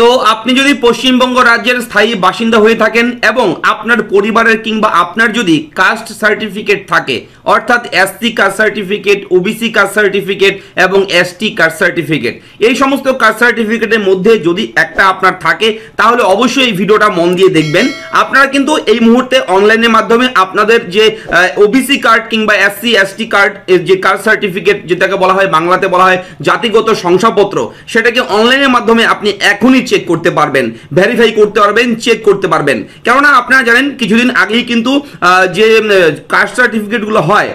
তো আপনি যদি পশ্চিমবঙ্গ রাজ্যের স্থায়ী বাসিন্দা হয়ে থাকেন এবং আপনার পরিবারের কিংবা আপনার যদি কাস্ট সার্টিফিকেট থাকে অর্থাৎ SC caste certificate OBC caste certificate এবং এসটি কাস্ট সার্টিফিকেট এই সমস্ত কাস্ট সার্টিফিকেটের মধ্যে যদি একটা আপনার থাকে তাহলে অবশ্যই এই ভিডিওটা মন দিয়ে দেখবেন আপনারা কিন্তু এই মুহূর্তে অনলাইনের মাধ্যমে আপনাদের যে ওবিসি কার্ড কিংবা এসসি এসটি কার্ড যে কাস্ট সার্টিফিকেট যেটাকে বলা হয় বাংলাতে বলা হয় জাতিগত শংসাপত্র সেটাকে অনলাইনের মাধ্যমে আপনি এখনই চেক করতে পারবেন ভেরিফাই করতে পারবেন চেক করতে পারবেন কেননা আপনারা জানেন কিছুদিন আগেই কিন্তু যে কাস্ট সার্টিফিকেটগুলো হয়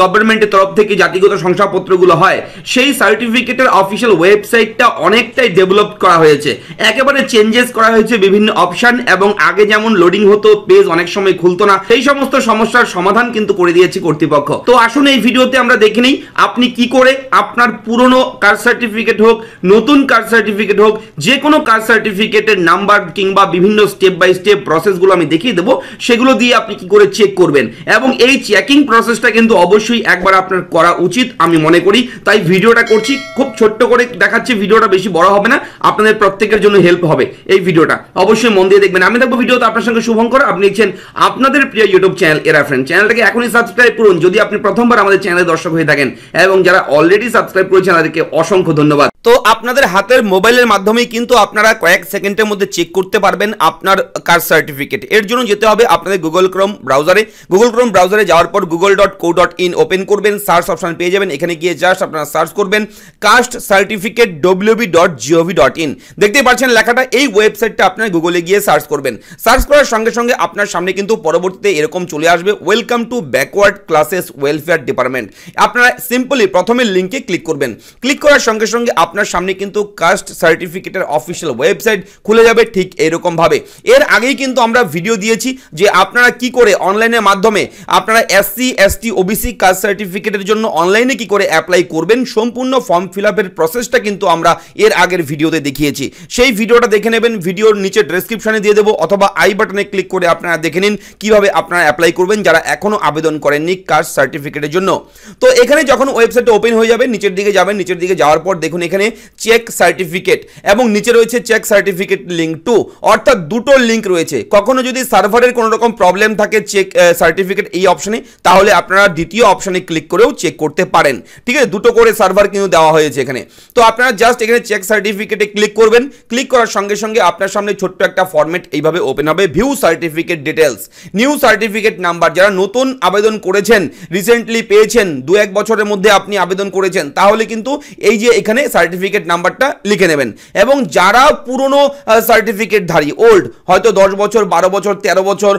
গভর্নমেন্টের তরফ থেকে জাতিগত শংসাপত্রগুলো হয় সেই সার্টিফিকেটের অফিসিয়াল ওয়েবসাইটটা অনেকটাই ডেভেলপ করা হয়েছে একেবারে চেঞ্জেস করা হয়েছে বিভিন্ন অপশান এবং আগে যেমন লোডিং হতো পেজ অনেক সময় খুলতো না সেই সমস্ত সমস্যার সমাধান কিন্তু করে দিয়েছে কর্তৃপক্ষ তো আসুন এই ভিডিওতে আমরা দেখে নিই আপনি কি করে আপনার পুরনো কাস্ট সার্টিফিকেট হোক নতুন কাস্ট সার্টিফিকেট হোক যে কোনো কাস্ট সার্টিফিকেটের নাম্বার কিংবা বিভিন্ন স্টেপ বাই স্টেপ প্রসেসগুলো আমি দেখিয়ে দেবো সেগুলো দিয়ে আপনি কি করে চেক করবেন এবং এই চেকিং প্রসেসটা কিন্তু অবশ্যই একবার আপনার করা উচিত আমি মনে করি তাই ভিডিওটা করছি খুব ছোট্ট করে দেখাচ্ছি ভিডিওটা বেশি বড় হবে না আপনাদের প্রত্যেকের জন্য হেল্প হবে এই ভিডিওটা অবশ্যই মন দিয়ে দেখবেন আমি দেখবো ভিডিওতে আপনার সঙ্গে শুভঙ্কর আপনি দেখছেন আপনাদের প্রিয় ইউটিউব চ্যানেল এরা ফ্রেন্ড চ্যানেলটাকে এখনই সাবস্ক্রাইব করুন যদি আপনি প্রথমবার আমাদের চ্যানেলে দর্শক হয়ে থাকেন এবং যারা অলরেডি সাবস্ক্রাইব করেছেন তাদেরকে অসংখ্য ধন্যবাদ তো আপনাদের হাতের মোবাইলের মাধ্যমেই কিন্তু আপনারা কয়েক সেকেন্ডের মধ্যে চেক করতে পারবেন আপনার কাস্ট সার্টিফিকেট এর জন্য যেতে হবে আপনাদের গুগল ক্রোম ব্রাউজারে গুগল ক্রোম ব্রাউজারে যাওয়ার পর Google dot co dot in open করবেন সার্চ অপশান পেয়ে যাবেন এখানে গিয়ে জাস্ট আপনারা সার্চ করবেন caste certificate WB dot GOV dot in দেখতেই পাচ্ছেন লেখাটা এই ওয়েবসাইটটা আপনার গুগলে গিয়ে সার্চ করবেন সার্চ করার সঙ্গে সঙ্গে আপনার সামনে কিন্তু পরবর্তীতে এরকম চলে আসবে welcome to backward classes welfare department আপনারা সিম্পলি প্রথমে লিঙ্কে ক্লিক করবেন ক্লিক করার সঙ্গে সঙ্গে আপনার আপনার সামনে কিন্তু কাস্ট সার্টিফিকেটের অফিসিয়াল ওয়েবসাইট খুলে যাবে ঠিক এরকমভাবে এর আগেই কিন্তু আমরা ভিডিও দিয়েছি যে আপনারা কি করে অনলাইনের মাধ্যমে আপনারা এসসি এসটি ওবিসি কাস্ট সার্টিফিকেটের জন্য অনলাইনে কি করে অ্যাপ্লাই করবেন সম্পূর্ণ ফর্ম ফিল আপের প্রসেসটা কিন্তু আমরা এর আগের ভিডিওতে দেখিয়েছি সেই ভিডিওটা দেখে নেবেন ভিডিওর নিচে ডিসক্রিপশানে দিয়ে দেবো অথবা আই বাটনে ক্লিক করে আপনারা দেখে নিন কীভাবে আপনারা অ্যাপ্লাই করবেন যারা এখনও আবেদন করেননি কাস্ট সার্টিফিকেটের জন্য তো এখানে যখন ওয়েবসাইটটা ওপেন হয়ে যাবে নিচের দিকে যাবেন নিচের দিকে যাওয়ার পর দেখুন এখানে এখানে চেক সার্টিফিকেট এবং নিচে রয়েছে চেক সার্টিফিকেট লিঙ্ক টু অর্থাৎ দুটো লিঙ্ক রয়েছে কখনো যদি সার্ভারের কোনো রকম প্রবলেম থাকে চেক সার্টিফিকেট এই অপশনে তাহলে আপনারা দ্বিতীয় অপশনে ক্লিক করেও চেক করতে পারেন ঠিক আছে দুটো করে সার্ভার কিন্তু দেওয়া হয়েছে এখানে তো আপনারা জাস্ট এখানে চেক সার্টিফিকেটে ক্লিক করবেন ক্লিক করার সঙ্গে সঙ্গে আপনার সামনে ছোট্ট একটা ফর্মেট এইভাবে ওপেন হবে view certificate details new certificate number যারা নতুন আবেদন করেছেন রিসেন্টলি পেয়েছেন দু এক বছরের মধ্যে আপনি আবেদন করেছেন তাহলে কিন্তু এই যে এখানে সার্টিফিকেট নাম্বারটা লিখে নেবেন এবং যারা পুরনো সার্টিফিকেটধারী ওল্ড হয়তো দশ বছর বারো বছর ১৩ বছর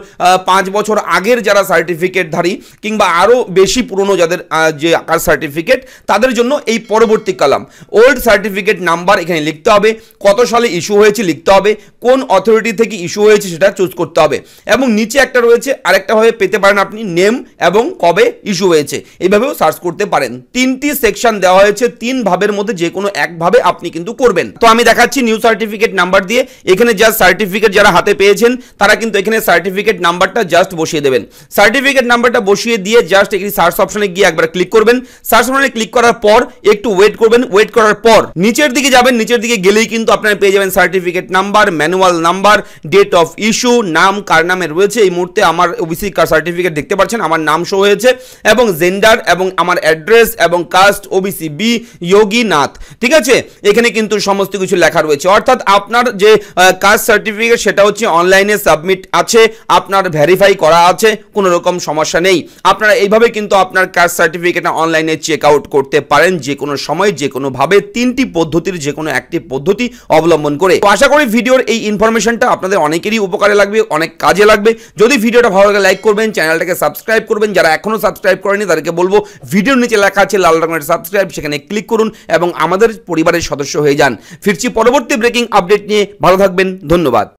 পাঁচ বছর আগের যারা সার্টিফিকেটধারী কিংবা আরও বেশি পুরনো যাদের যে আঁকার সার্টিফিকেট তাদের জন্য এই পরবর্তী কালাম ওল্ড সার্টিফিকেট নাম্বার এখানে লিখতে হবে কত সালে ইস্যু হয়েছে লিখতে হবে কোন অথরিটি থেকে ইস্যু হয়েছে সেটা চুজ করতে হবে এবং নিচে একটা রয়েছে আরেকটাভাবে পেতে পারেন আপনি নেম এবং কবে ইস্যু হয়েছে এইভাবেও সার্চ করতে পারেন তিনটি সেকশন দেওয়া হয়েছে তিন ভাবের মধ্যে যে কোনো একভাবে আপনি কিন্তু করবেন তো আমি দেখাচ্ছি নিউ সার্টিফিকেট নাম্বার দিয়ে এখানে জাস্ট সার্টিফিকেট যারা হাতে পেয়েছেন তারা কিন্তু এখানে সার্টিফিকেট নাম্বারটা জাস্ট বসিয়ে দেবেন সার্টিফিকেট নাম্বারটা বসিয়ে দিয়ে জাস্ট এখানে সার্চ অপশনে গিয়ে একবার ক্লিক করবেন সার্চ অপশনে ক্লিক করার পর একটু ওয়েট করবেন ওয়েট করার পর নিচের দিকে যাবেন নিচের দিকে গেলেই কিন্তু আপনারা পেয়ে যাবেন certificate number manual number date of issue নাম কার নামে রয়েছে এই মুহূর্তে আমার ওবিসি সার্টিফিকেট দেখতে পাচ্ছেন আমার নাম শো হয়েছে এবং জেন্ডার এবং আমার অ্যাড্রেস এবং কাস্ট ওবিসি বি যোগীনাথ ঠিক ঠিক আছে এখানে কিন্তু সমস্ত কিছু লেখা রয়েছে অর্থাৎ আপনার যে কাস্ট সার্টিফিকেট সেটা হচ্ছে অনলাইনে সাবমিট আছে আপনার ভেরিফাই করা আছে কোনো রকম সমস্যা নেই আপনারা এইভাবে কিন্তু আপনার কাস্ট সার্টিফিকেট অনলাইনে চেক আউট করতে পারেন যে কোনো সময় যে কোনোভাবে তিনটি পদ্ধতির যে কোনো একটি পদ্ধতি অবলম্বন করে তো আশা করি ভিডিওর এই ইনফরমেশনটা আপনাদের অনেকেরই উপকারে লাগবে অনেক কাজে লাগবে যদি ভিডিওটা ভালো লাগে লাইক করবেন চ্যানেলটাকে সাবস্ক্রাইব করবেন যারা এখনও সাবস্ক্রাইব করেনি তাদেরকে বলবো ভিডিওর নিচে লেখা আছে লাল রঙের সাবস্ক্রাইব সেখানে ক্লিক করুন এবং আমাদের পরিবারের সদস্য হয়ে যান ফিরছি পরবর্তী ব্রেকিং আপডেট নিয়ে ভালো থাকবেন ধন্যবাদ